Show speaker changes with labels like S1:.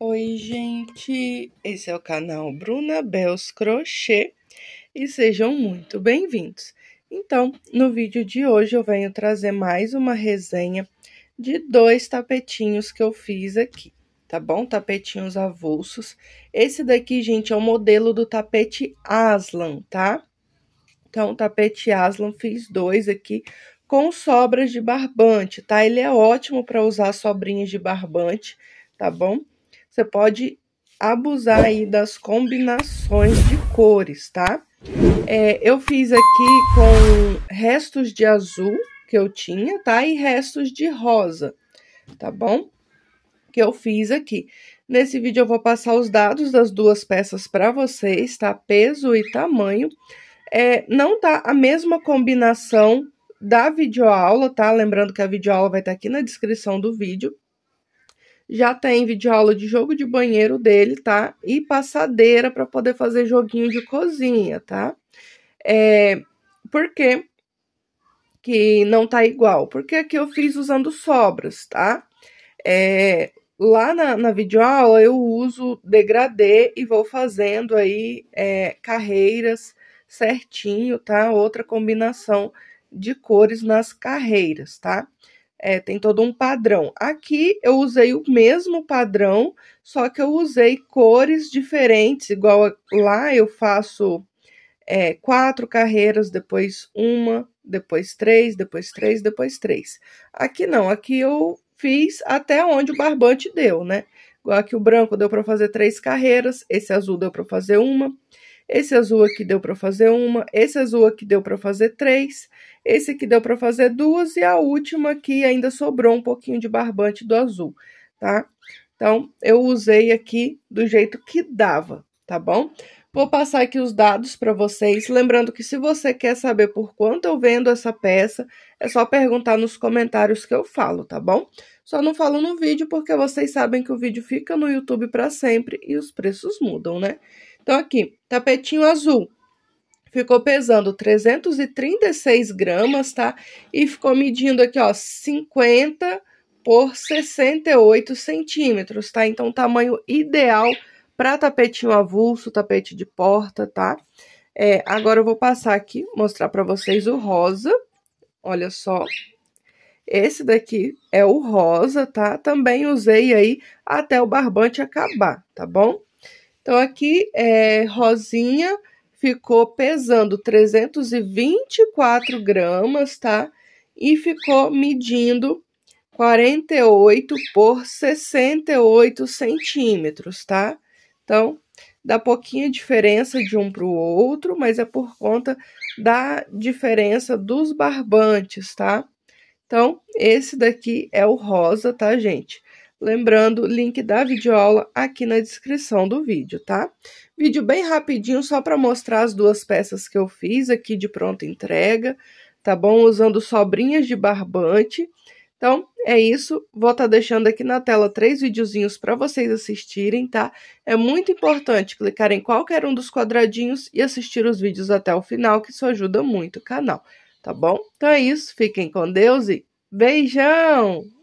S1: Oi, gente! Esse é o canal Bruna Bells Crochê e sejam muito bem-vindos. Então, no vídeo de hoje eu venho trazer mais uma resenha de dois tapetinhos que eu fiz aqui, tá bom? Tapetinhos avulsos. Esse daqui, gente, é o modelo do tapete Aslan, tá? Então, tapete Aslan, fiz dois aqui com sobras de barbante, tá? Ele é ótimo para usar sobrinhas de barbante, tá bom? Você pode abusar aí das combinações de cores, tá? É, eu fiz aqui com restos de azul que eu tinha, tá? E restos de rosa, tá bom? Que eu fiz aqui. Nesse vídeo eu vou passar os dados das duas peças para vocês, tá? Peso e tamanho. É, não tá a mesma combinação da videoaula, tá? Lembrando que a videoaula vai estar tá aqui na descrição do vídeo já tem tá videoaula de jogo de banheiro dele, tá? E passadeira para poder fazer joguinho de cozinha, tá? É, por que não tá igual? Porque aqui eu fiz usando sobras, tá? É, lá na, na videoaula eu uso degradê e vou fazendo aí é, carreiras certinho, tá? Outra combinação de cores nas carreiras, tá? É, tem todo um padrão. Aqui eu usei o mesmo padrão, só que eu usei cores diferentes, igual lá eu faço é, quatro carreiras, depois uma, depois três, depois três, depois três. Aqui não, aqui eu fiz até onde o barbante deu, né? Igual aqui o branco deu para fazer três carreiras, esse azul deu para fazer uma, esse azul aqui deu para fazer uma, esse azul aqui deu para fazer três, esse aqui deu para fazer duas e a última aqui ainda sobrou um pouquinho de barbante do azul, tá? Então, eu usei aqui do jeito que dava, tá bom? Vou passar aqui os dados para vocês, lembrando que se você quer saber por quanto eu vendo essa peça, é só perguntar nos comentários que eu falo, tá bom? Só não falo no vídeo porque vocês sabem que o vídeo fica no YouTube para sempre e os preços mudam, né? Então, aqui, tapetinho azul. Ficou pesando 336 gramas, tá? E ficou medindo aqui, ó, 50 por 68 centímetros, tá? Então, tamanho ideal para tapetinho avulso, tapete de porta, tá? É, agora eu vou passar aqui, mostrar para vocês o rosa. Olha só. Esse daqui é o rosa, tá? Também usei aí até o barbante acabar, tá bom? Então, aqui é, Rosinha ficou pesando 324 gramas, tá? E ficou medindo 48 por 68 centímetros, tá? Então, dá pouquinha diferença de um para o outro, mas é por conta da diferença dos barbantes, tá? Então, esse daqui é o rosa, tá, gente? Lembrando, link da videoaula aqui na descrição do vídeo, tá? Vídeo bem rapidinho, só para mostrar as duas peças que eu fiz aqui de pronta entrega, tá bom? Usando sobrinhas de barbante. Então, é isso. Vou estar tá deixando aqui na tela três videozinhos para vocês assistirem, tá? É muito importante clicar em qualquer um dos quadradinhos e assistir os vídeos até o final, que isso ajuda muito o canal, tá bom? Então é isso. Fiquem com Deus e beijão!